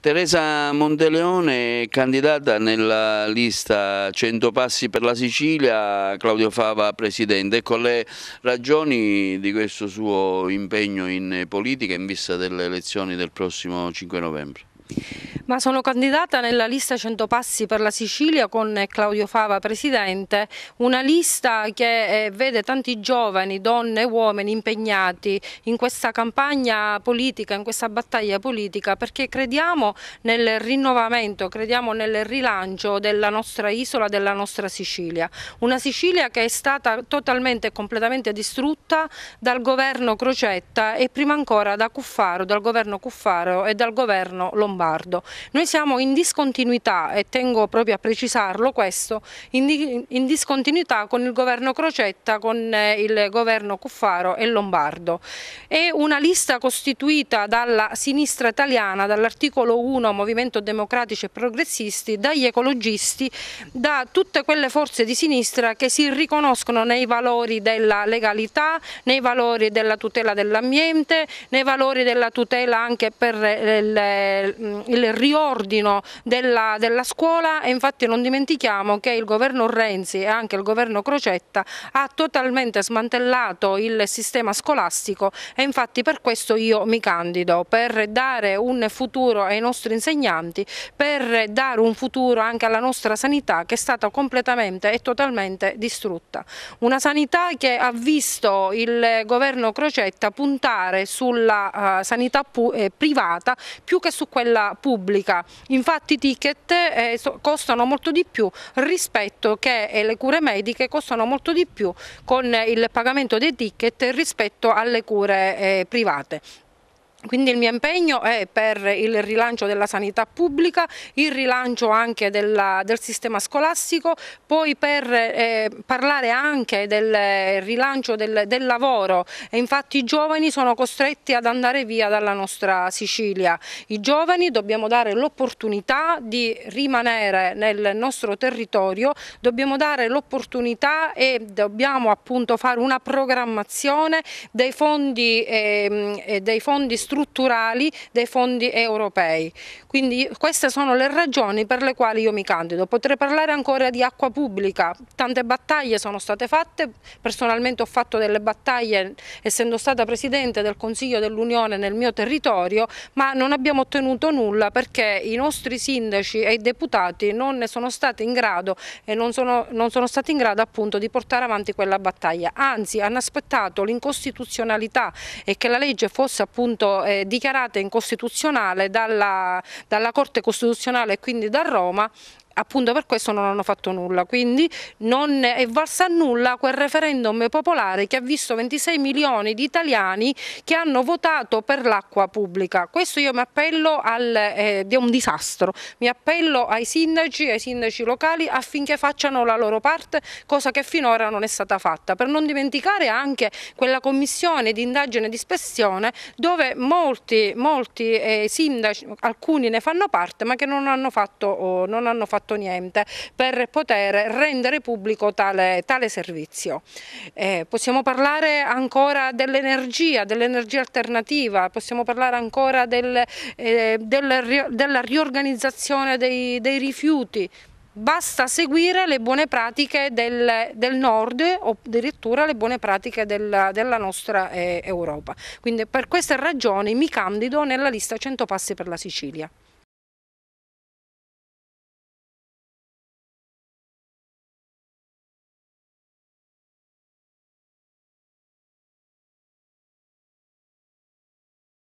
Teresa Monteleone candidata nella lista 100 passi per la Sicilia, Claudio Fava presidente. Ecco le ragioni di questo suo impegno in politica in vista delle elezioni del prossimo 5 novembre. Ma sono candidata nella lista 100 passi per la Sicilia con Claudio Fava presidente, una lista che eh, vede tanti giovani, donne e uomini impegnati in questa campagna politica, in questa battaglia politica perché crediamo nel rinnovamento, crediamo nel rilancio della nostra isola, della nostra Sicilia. Una Sicilia che è stata totalmente e completamente distrutta dal governo Crocetta e prima ancora da Cuffaro, dal governo Cuffaro e dal governo Lombardo. Noi siamo in discontinuità, e tengo proprio a precisarlo questo, in, in discontinuità con il governo Crocetta, con eh, il governo Cuffaro e Lombardo. È una lista costituita dalla sinistra italiana, dall'articolo 1 Movimento Democratici e Progressisti, dagli ecologisti, da tutte quelle forze di sinistra che si riconoscono nei valori della legalità, nei valori della tutela dell'ambiente, nei valori della tutela anche per eh, il, mm, il riordino della, della scuola e infatti non dimentichiamo che il governo Renzi e anche il governo Crocetta ha totalmente smantellato il sistema scolastico e infatti per questo io mi candido, per dare un futuro ai nostri insegnanti, per dare un futuro anche alla nostra sanità che è stata completamente e totalmente distrutta. Una sanità che ha visto il governo Crocetta puntare sulla eh, sanità eh, privata più che su quella pubblica pubblica. Infatti i ticket eh, costano molto di più rispetto che eh, le cure mediche costano molto di più con il pagamento dei ticket rispetto alle cure eh, private. Quindi il mio impegno è per il rilancio della sanità pubblica, il rilancio anche della, del sistema scolastico, poi per eh, parlare anche del rilancio del, del, lavoro e infatti i giovani sono costretti ad andare via dalla nostra Sicilia. I giovani dobbiamo dare l'opportunità di rimanere nel nostro territorio, dobbiamo dare l'opportunità e dobbiamo appunto fare una programmazione dei fondi, eh, dei fondi strutturali strutturali dei fondi europei. Quindi queste sono le ragioni per le quali io mi candido. Potrei parlare ancora di acqua pubblica, tante battaglie sono state fatte, personalmente ho fatto delle battaglie essendo stata Presidente del Consiglio dell'Unione nel mio territorio, ma non abbiamo ottenuto nulla perché i nostri sindaci e i deputati non ne sono stati in grado e non sono, non sono stati in grado appunto di portare avanti quella battaglia. Anzi, hanno aspettato l'incostituzionalità e che la legge fosse appunto eh, dichiarata incostituzionale dalla, dalla Corte Costituzionale e quindi da Roma appunto per questo non hanno fatto nulla, quindi non è valsa a nulla quel referendum popolare che ha visto 26 milioni di italiani che hanno votato per l'acqua pubblica. Questo io mi appello al, eh, è un disastro, mi appello ai sindaci, ai sindaci locali affinché facciano la loro parte, cosa che finora non è stata fatta, per non dimenticare anche quella commissione di indagine e di dove molti, molti eh, sindaci, alcuni ne fanno parte ma che non hanno fatto, oh, non hanno fatto fatto niente per poter rendere pubblico tale, tale servizio. Eh, possiamo parlare ancora dell'energia, dell'energia alternativa, possiamo parlare ancora del, eh, del, della riorganizzazione dei, dei rifiuti, basta seguire le buone pratiche del, del, nord o addirittura le buone pratiche del, della nostra eh, Europa. Quindi per queste ragioni mi candido nella lista 100 passi per la Sicilia.